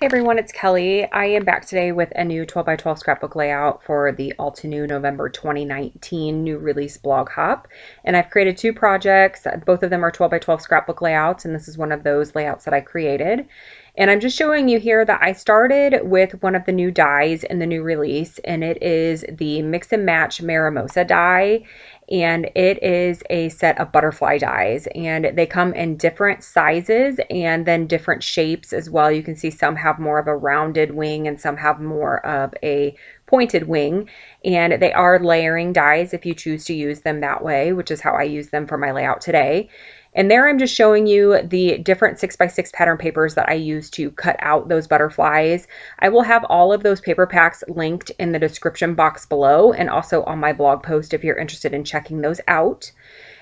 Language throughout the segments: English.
Hey everyone, it's Kelly. I am back today with a new 12 by 12 scrapbook layout for the all to new November 2019 new release blog hop. And I've created two projects. Both of them are 12 by 12 scrapbook layouts, and this is one of those layouts that I created. And I'm just showing you here that I started with one of the new dyes in the new release, and it is the Mix and Match Maramosa dye. And it is a set of butterfly dyes, and they come in different sizes and then different shapes as well. You can see some have more of a rounded wing and some have more of a pointed wing and they are layering dies if you choose to use them that way which is how I use them for my layout today and there I'm just showing you the different 6 by 6 pattern papers that I use to cut out those butterflies. I will have all of those paper packs linked in the description box below and also on my blog post if you're interested in checking those out.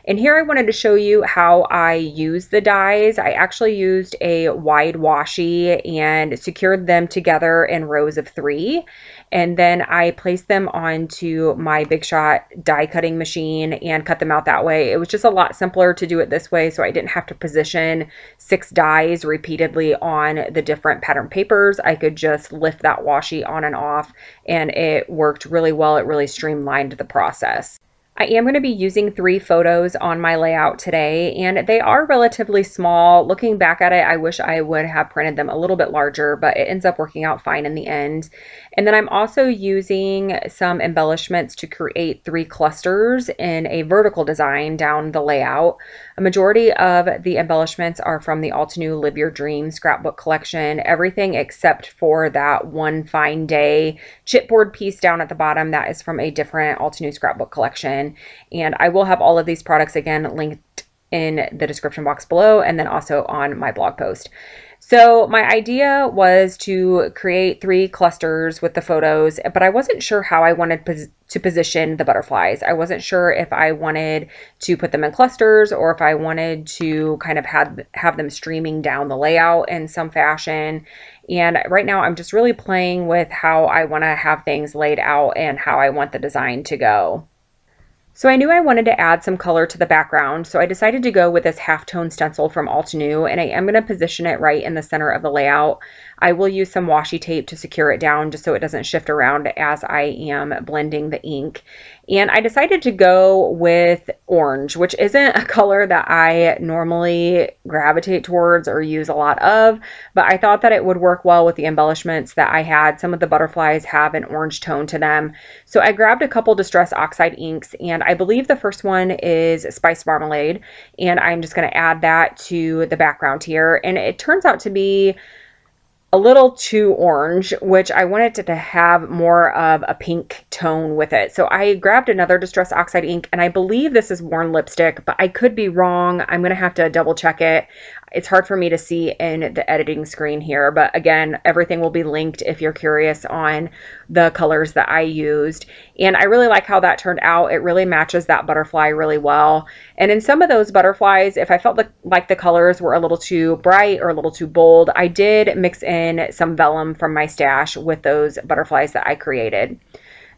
And here I wanted to show you how I use the dies. I actually used a wide washi and secured them together in rows of three. And then I placed them onto my Big Shot die cutting machine and cut them out that way. It was just a lot simpler to do it this way so I didn't have to position six dies repeatedly on the different pattern papers. I could just lift that washi on and off and it worked really well. It really streamlined the process. I am going to be using three photos on my layout today and they are relatively small. Looking back at it, I wish I would have printed them a little bit larger, but it ends up working out fine in the end. And then I'm also using some embellishments to create three clusters in a vertical design down the layout. A majority of the embellishments are from the Altenew Live Your Dream scrapbook collection, everything except for that one fine day chipboard piece down at the bottom that is from a different Altenew scrapbook collection in. And I will have all of these products again linked in the description box below and then also on my blog post. So my idea was to create three clusters with the photos, but I wasn't sure how I wanted pos to position the butterflies. I wasn't sure if I wanted to put them in clusters or if I wanted to kind of have, have them streaming down the layout in some fashion. And right now I'm just really playing with how I want to have things laid out and how I want the design to go. So I knew I wanted to add some color to the background, so I decided to go with this halftone stencil from Altenew, and I am going to position it right in the center of the layout. I will use some washi tape to secure it down just so it doesn't shift around as I am blending the ink. And I decided to go with orange, which isn't a color that I normally gravitate towards or use a lot of, but I thought that it would work well with the embellishments that I had. Some of the butterflies have an orange tone to them. So I grabbed a couple Distress Oxide inks, and I believe the first one is Spice Marmalade, and I'm just going to add that to the background here. And it turns out to be a little too orange, which I wanted to, have more of a pink tone with it. So I grabbed another Distress Oxide ink, and I believe this is Worn Lipstick, but I could be wrong. I'm going to have to double check it. It's hard for me to see in the editing screen here, but again, everything will be linked if you're curious on the colors that I used. And I really like how that turned out. It really matches that butterfly really well. And in some of those butterflies, if I felt the, like the colors were a little too bright or a little too bold, I did mix in some vellum from my stash with those butterflies that I created.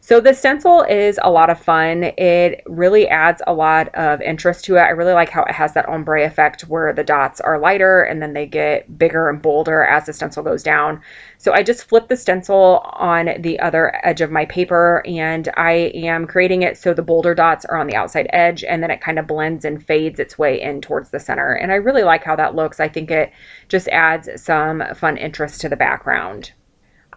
So the stencil is a lot of fun. It really adds a lot of interest to it. I really like how it has that ombre effect where the dots are lighter and then they get bigger and bolder as the stencil goes down. So I just flip the stencil on the other edge of my paper and I am creating it so the bolder dots are on the outside edge and then it kind of blends and fades its way in towards the center. And I really like how that looks. I think it just adds some fun interest to the background.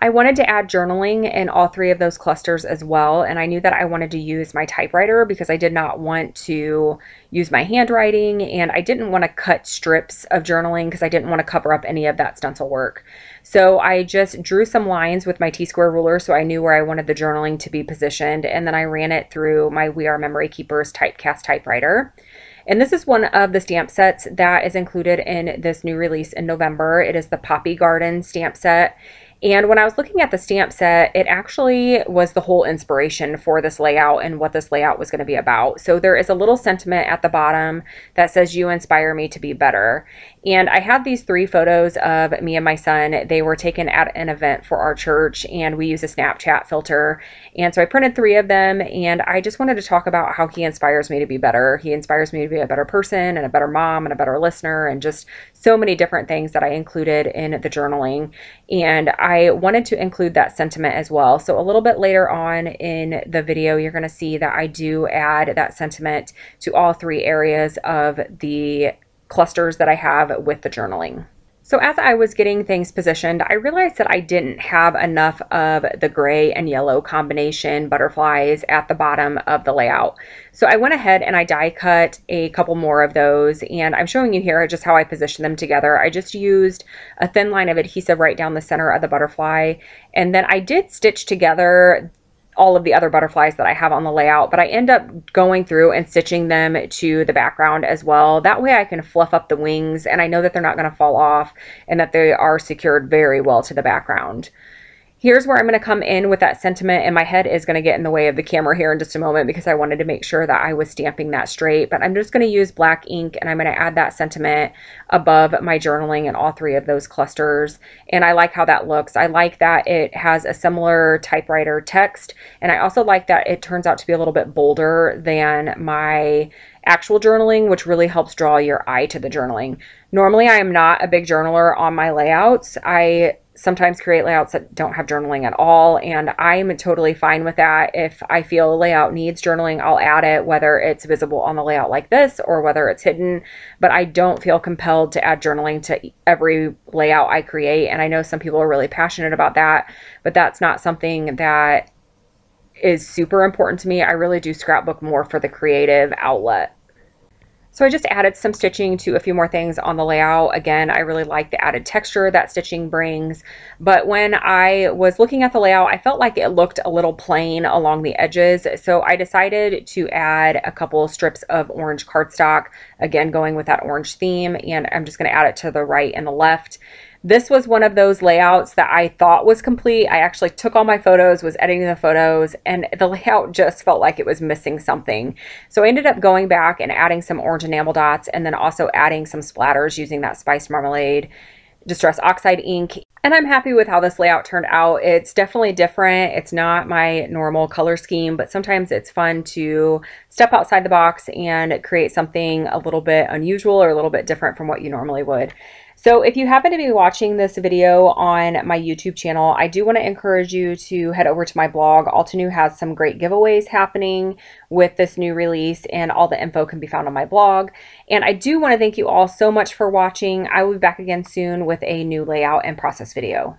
I wanted to add journaling in all three of those clusters as well. And I knew that I wanted to use my typewriter because I did not want to use my handwriting and I didn't want to cut strips of journaling because I didn't want to cover up any of that stencil work. So I just drew some lines with my T-square ruler so I knew where I wanted the journaling to be positioned. And then I ran it through my We Are Memory Keepers Typecast typewriter. And this is one of the stamp sets that is included in this new release in November. It is the Poppy Garden stamp set and when I was looking at the stamp set, it actually was the whole inspiration for this layout and what this layout was going to be about. So there is a little sentiment at the bottom that says, You inspire me to be better. And I had these three photos of me and my son. They were taken at an event for our church, and we use a Snapchat filter. And so I printed three of them, and I just wanted to talk about how he inspires me to be better. He inspires me to be a better person and a better mom and a better listener and just so many different things that I included in the journaling. And I wanted to include that sentiment as well. So a little bit later on in the video, you're going to see that I do add that sentiment to all three areas of the clusters that I have with the journaling. So as I was getting things positioned, I realized that I didn't have enough of the gray and yellow combination butterflies at the bottom of the layout. So I went ahead and I die cut a couple more of those and I'm showing you here just how I positioned them together. I just used a thin line of adhesive right down the center of the butterfly and then I did stitch together all of the other butterflies that I have on the layout, but I end up going through and stitching them to the background as well. That way I can fluff up the wings and I know that they're not going to fall off and that they are secured very well to the background here's where I'm going to come in with that sentiment and my head is going to get in the way of the camera here in just a moment because I wanted to make sure that I was stamping that straight but I'm just going to use black ink and I'm going to add that sentiment above my journaling and all three of those clusters and I like how that looks. I like that it has a similar typewriter text and I also like that it turns out to be a little bit bolder than my actual journaling, which really helps draw your eye to the journaling. Normally, I am not a big journaler on my layouts. I sometimes create layouts that don't have journaling at all and i'm totally fine with that if i feel a layout needs journaling i'll add it whether it's visible on the layout like this or whether it's hidden but i don't feel compelled to add journaling to every layout i create and i know some people are really passionate about that but that's not something that is super important to me i really do scrapbook more for the creative outlet so I just added some stitching to a few more things on the layout. Again, I really like the added texture that stitching brings, but when I was looking at the layout, I felt like it looked a little plain along the edges. So I decided to add a couple strips of orange cardstock, again, going with that orange theme, and I'm just gonna add it to the right and the left. This was one of those layouts that I thought was complete. I actually took all my photos, was editing the photos, and the layout just felt like it was missing something. So I ended up going back and adding some orange enamel dots and then also adding some splatters using that spiced marmalade distress oxide ink and I'm happy with how this layout turned out. It's definitely different. It's not my normal color scheme, but sometimes it's fun to step outside the box and create something a little bit unusual or a little bit different from what you normally would. So if you happen to be watching this video on my YouTube channel, I do want to encourage you to head over to my blog. Altenew has some great giveaways happening with this new release and all the info can be found on my blog. And I do want to thank you all so much for watching. I will be back again soon with a new layout and process video.